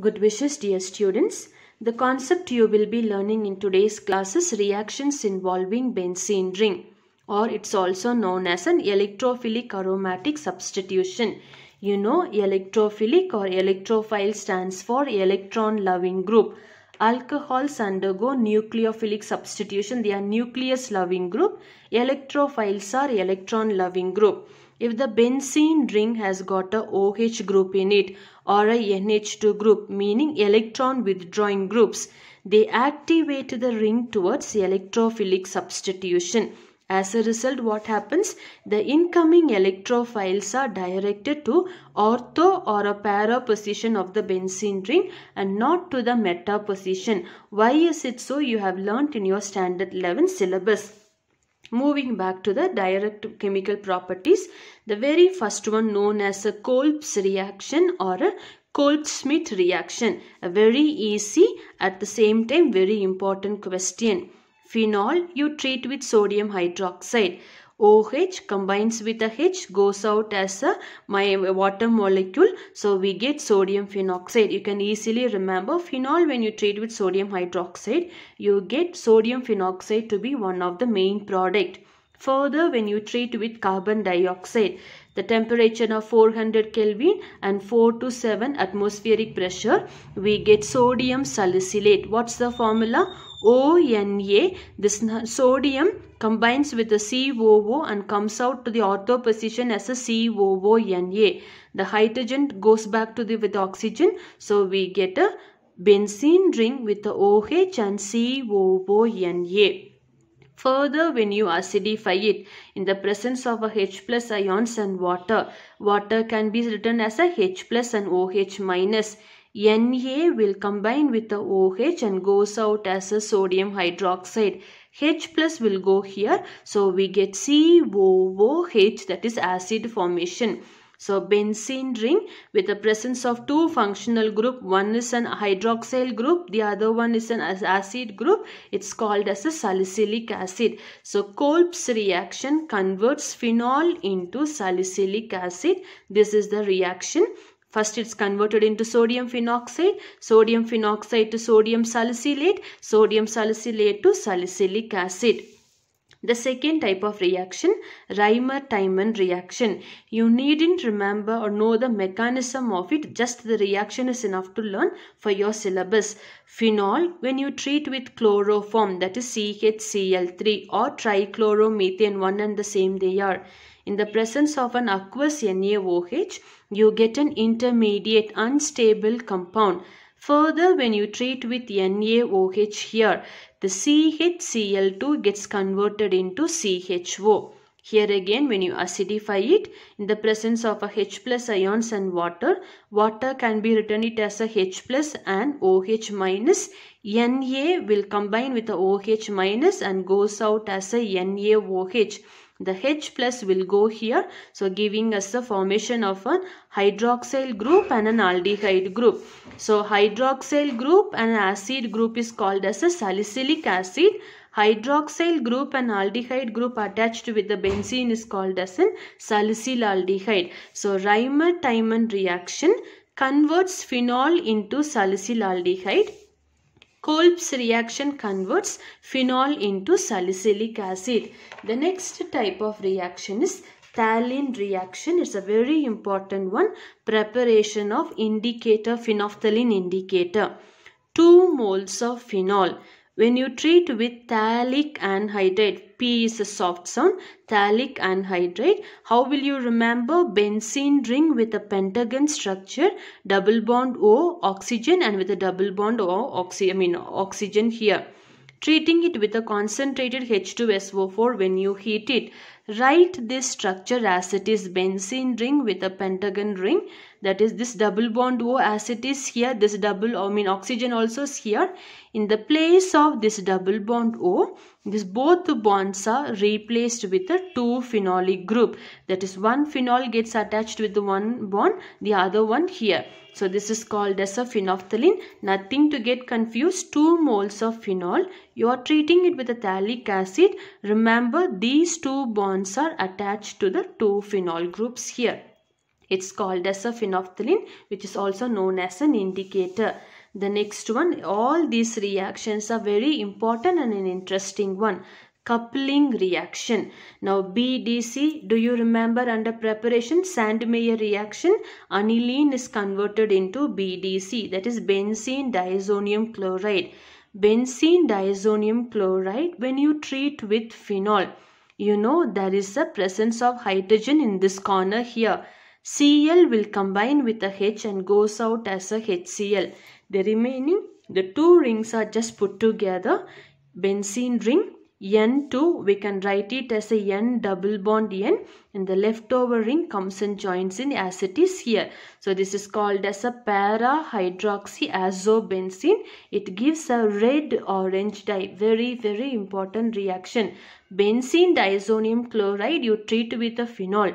Good wishes dear students. The concept you will be learning in today's class is reactions involving benzene ring or it's also known as an electrophilic aromatic substitution. You know electrophilic or electrophile stands for electron loving group. Alcohols undergo nucleophilic substitution. They are nucleus loving group. Electrophiles are electron loving group. If the benzene ring has got a OH group in it or a NH2 group meaning electron withdrawing groups, they activate the ring towards electrophilic substitution. As a result, what happens? The incoming electrophiles are directed to ortho or a para position of the benzene ring and not to the meta position. Why is it so? You have learnt in your standard 11 syllabus. Moving back to the direct chemical properties, the very first one known as a Kolb's reaction or a Kolb-Schmidt reaction. A very easy, at the same time very important question. Phenol you treat with sodium hydroxide. OH combines with a H goes out as a my water molecule. So we get sodium phenoxide. You can easily remember phenol when you treat with sodium hydroxide. You get sodium phenoxide to be one of the main product. Further, when you treat with carbon dioxide, the temperature of 400 Kelvin and 4 to 7 atmospheric pressure, we get sodium salicylate. What's the formula? ONA. This sodium combines with the COO and comes out to the ortho position as a COONA. The hydrogen goes back to the with oxygen. So we get a benzene ring with the OH and COONA. Further, when you acidify it in the presence of a H plus ions and water, water can be written as a H plus and OH minus. Na will combine with the OH and goes out as a sodium hydroxide. H plus will go here. So we get COOH that is acid formation. So benzene ring with the presence of two functional group. One is an hydroxyl group. The other one is an acid group. It's called as a salicylic acid. So Kolb's reaction converts phenol into salicylic acid. This is the reaction First it's converted into sodium phenoxide, sodium phenoxide to sodium salicylate, sodium salicylate to salicylic acid. The second type of reaction, Reimer-Tiemann reaction. You needn't remember or know the mechanism of it. Just the reaction is enough to learn for your syllabus. Phenol, when you treat with chloroform, that is CHCl3 or trichloromethane, one and the same they are. In the presence of an aqueous NaOH, you get an intermediate unstable compound Further, when you treat with NaOH here, the CHCl2 gets converted into CHO. Here again when you acidify it, in the presence of a H plus ions and water, water can be written it as a H plus and OH minus. Na will combine with the OH minus and goes out as a NaOH. The H plus will go here. So giving us the formation of an hydroxyl group and an aldehyde group. So hydroxyl group and acid group is called as a salicylic acid. Hydroxyl group and aldehyde group attached with the benzene is called as an salicyl aldehyde. So Reimer-Tiemann reaction converts phenol into salicyl aldehyde Kolb's reaction converts phenol into salicylic acid. The next type of reaction is Thalene reaction is a very important one. Preparation of indicator, phenolphthalein indicator. 2 moles of phenol. When you treat with phthalic anhydride, P is a soft sound, phthalic anhydride, how will you remember benzene ring with a pentagon structure, double bond O, oxygen and with a double bond O, oxy, I mean oxygen here. Treating it with a concentrated H2SO4 when you heat it. Write this structure as it is benzene ring with a pentagon ring that is this double bond O as it is here this double I mean oxygen also is here in the place of this double bond O this both the bonds are replaced with a two phenolic group that is one phenol gets attached with the one bond the other one here so this is called as a phenolphthalein nothing to get confused two moles of phenol you are treating it with a thalic acid remember these two bonds are attached to the two phenol groups here it's called as a phenolphthalein which is also known as an indicator. The next one, all these reactions are very important and an interesting one. Coupling reaction. Now BDC, do you remember under preparation Sandmeyer reaction? Aniline is converted into BDC that is benzene diazonium chloride. Benzene diazonium chloride when you treat with phenol. You know there is a presence of hydrogen in this corner here Cl will combine with a H and goes out as a HCl. The remaining, the two rings are just put together. Benzene ring N2, we can write it as a N double bond N and the leftover ring comes and joins in as it is here. So this is called as a para hydroxyazobenzene. It gives a red-orange dye. Very, very important reaction. Benzene diazonium chloride you treat with a phenol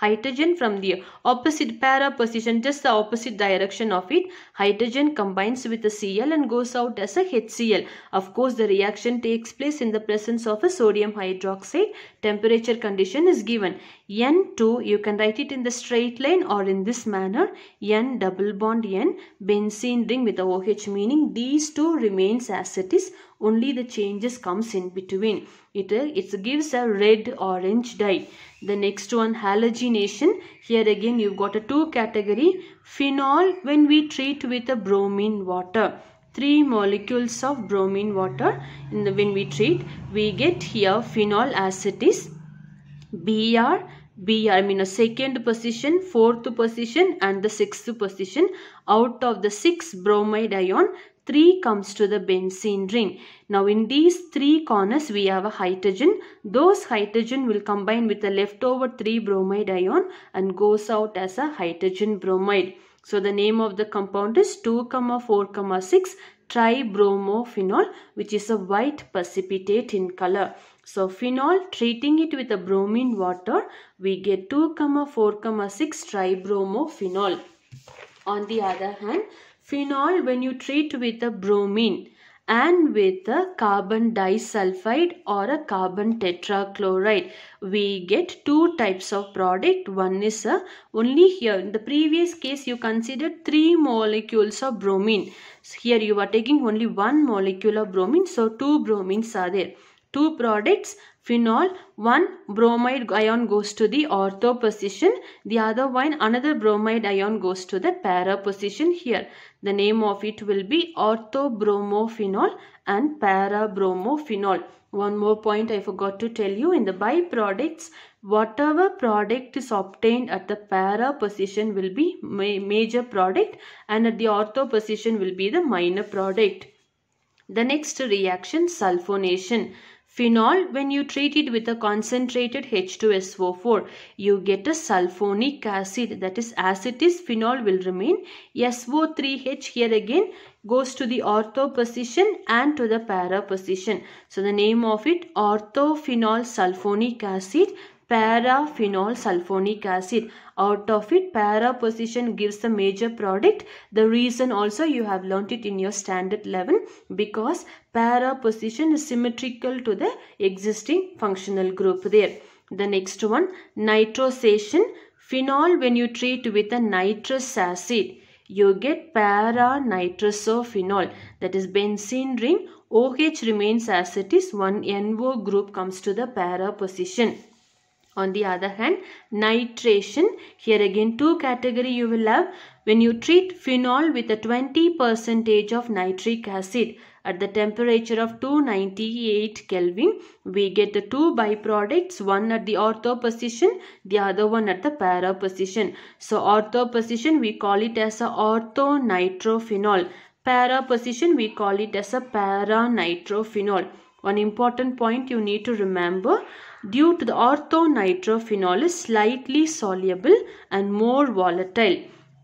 hydrogen from the opposite para position, just the opposite direction of it. Hydrogen combines with the Cl and goes out as a HCl. Of course, the reaction takes place in the presence of a sodium hydroxide. Temperature condition is given. N2, you can write it in the straight line or in this manner. N double bond N, benzene ring with the OH meaning these two remains as it is only the changes comes in between it it gives a red orange dye the next one halogenation here again you've got a two category phenol when we treat with a bromine water three molecules of bromine water in the, when we treat we get here phenol as it is br B, I mean a second position, fourth position and the sixth position. Out of the six bromide ion, 3 comes to the benzene ring. Now in these 3 corners we have a hydrogen. Those hydrogen will combine with the leftover 3 bromide ion and goes out as a hydrogen bromide. So the name of the compound is 2, 4, 6 tribromophenol which is a white precipitate in color. So phenol treating it with a bromine water we get 2, 4, 6 tribromophenol. On the other hand, phenol when you treat with a bromine and with a carbon disulfide or a carbon tetrachloride we get two types of product one is a, uh, only here in the previous case you considered three molecules of bromine here you are taking only one molecule of bromine so two bromines are there two products phenol one bromide ion goes to the ortho position the other one another bromide ion goes to the para position here the name of it will be orthobromophenol and parabromophenol one more point i forgot to tell you in the byproducts whatever product is obtained at the para position will be ma major product and at the ortho position will be the minor product the next reaction sulfonation Phenol, when you treat it with a concentrated H2SO4, you get a sulfonic acid. That is, as it is, phenol will remain. SO3H here again goes to the ortho position and to the para position. So, the name of it, orthophenol sulfonic acid Para phenol sulfonic acid. Out of it, para position gives the major product. The reason also you have learnt it in your standard 11 because para position is symmetrical to the existing functional group there. The next one, nitrosation. Phenol when you treat with a nitrous acid you get para nitrosophenol that is benzene ring OH remains as it is one NO group comes to the para position. On the other hand, nitration, here again two category you will have. When you treat phenol with a 20 percentage of nitric acid at the temperature of 298 Kelvin, we get the two byproducts, one at the ortho position, the other one at the para position. So ortho position, we call it as a orthonitrophenol. Para position, we call it as a para nitrophenol. One important point you need to remember, due to the orthonitrophenol is slightly soluble and more volatile.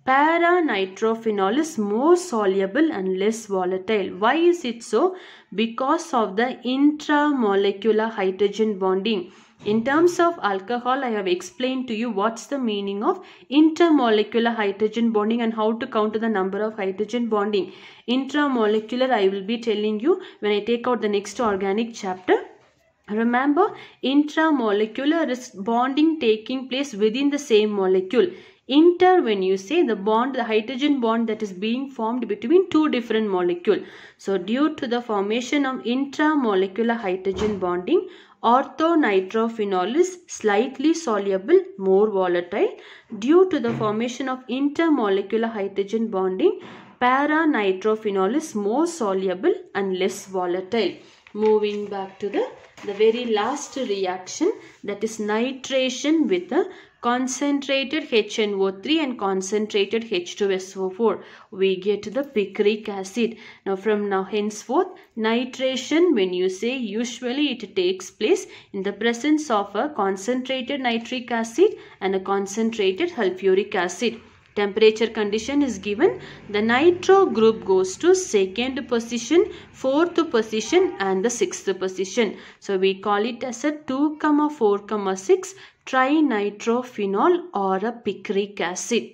Paranitrophenol is more soluble and less volatile. Why is it so? Because of the intramolecular hydrogen bonding. In terms of alcohol, I have explained to you what's the meaning of intermolecular hydrogen bonding and how to count the number of hydrogen bonding. Intramolecular, I will be telling you when I take out the next organic chapter. Remember, intramolecular is bonding taking place within the same molecule. Inter, when you say the bond, the hydrogen bond that is being formed between two different molecule. So, due to the formation of intramolecular hydrogen bonding, Orthonitrophenol is slightly soluble, more volatile. Due to the formation of intermolecular hydrogen bonding, paranitrophenol is more soluble and less volatile. Moving back to the, the very last reaction that is nitration with a concentrated HNO3 and concentrated H2SO4. We get the picric acid. Now from now henceforth nitration when you say usually it takes place in the presence of a concentrated nitric acid and a concentrated sulfuric acid temperature condition is given the nitro group goes to second position fourth position and the sixth position so we call it as a 2 comma 4 comma 6 trinitrophenol or a picric acid.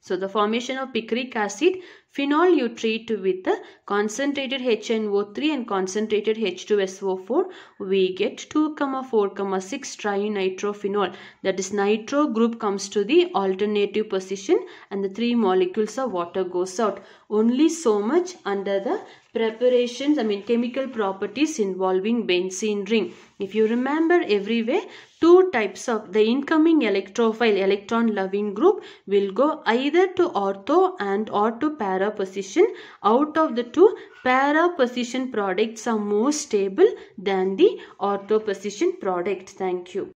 So the formation of picric acid Phenol you treat with concentrated HNO3 and concentrated H2SO4. We get 2.4.6 trinitrophenol. That is nitro group comes to the alternative position and the 3 molecules of water goes out. Only so much under the preparations, I mean chemical properties involving benzene ring. If you remember everywhere, two types of the incoming electrophile electron loving group will go either to ortho and or to para para position out of the two para position products are more stable than the ortho position products. Thank you.